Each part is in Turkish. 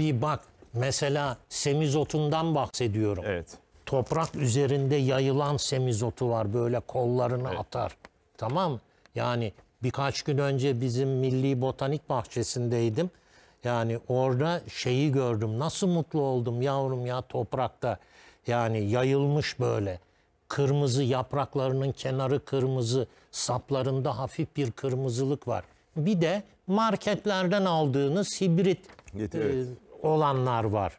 Bir bak mesela semizotundan bahsediyorum. Evet. Toprak üzerinde yayılan semizotu var böyle kollarını evet. atar. Tamam yani birkaç gün önce bizim Milli Botanik Bahçesi'ndeydim. Yani orada şeyi gördüm. Nasıl mutlu oldum yavrum ya toprakta. Yani yayılmış böyle. Kırmızı yapraklarının kenarı kırmızı, saplarında hafif bir kırmızılık var. Bir de marketlerden aldığınız hibrit evet, E, olanlar var.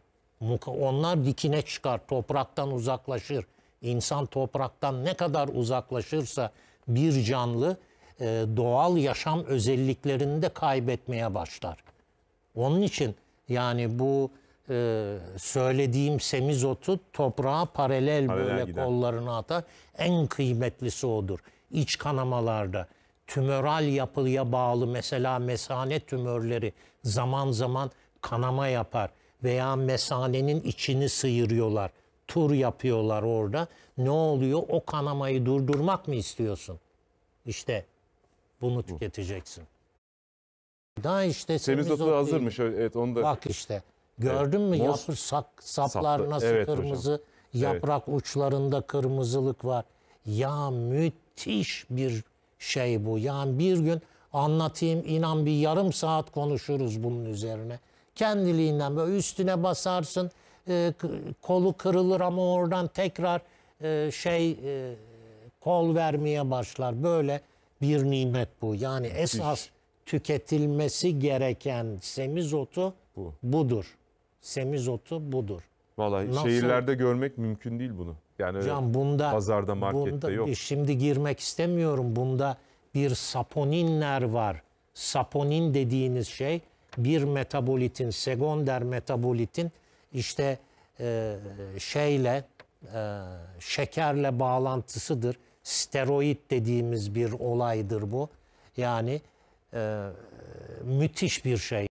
Onlar dikine çıkar, topraktan uzaklaşır. İnsan topraktan ne kadar uzaklaşırsa bir canlı e, doğal yaşam özelliklerini de kaybetmeye başlar. Onun için yani bu e, söylediğim semizotu toprağa paralel, paralel böyle gider. kollarını atar. En kıymetlisi odur. İç kanamalarda tümöral yapıya bağlı mesela mesane tümörleri zaman zaman kanama yapar veya mesanenin içini sıyırıyorlar. Tur yapıyorlar orada. Ne oluyor? O kanamayı durdurmak mı istiyorsun? İşte bunu tüketeceksin. Daha işte semizotu hazırmış. Evet onu da. Bak işte. Gördün mü Mos, yapır sak, saplar saplı. nasıl evet, kırmızı, hocam. yaprak evet. uçlarında kırmızılık var. Ya müthiş bir şey bu. Yani bir gün anlatayım inan bir yarım saat konuşuruz bunun üzerine kendiliğinden böyle üstüne basarsın e, kolu kırılır ama oradan tekrar e, şey e, kol vermeye başlar. Böyle bir nimet bu. Yani esas tüketilmesi gereken semizotu bu. budur. Semizotu budur. Vallahi Nasıl? şehirlerde görmek mümkün değil bunu. Yani Can, bunda, pazarda markette bunda, yok. Şimdi girmek istemiyorum. Bunda bir saponinler var. Saponin dediğiniz şey bir metabolitin, sekonder metabolitin işte e, şeyle e, şekerle bağlantısıdır. Steroid dediğimiz bir olaydır bu. Yani e, müthiş bir şey.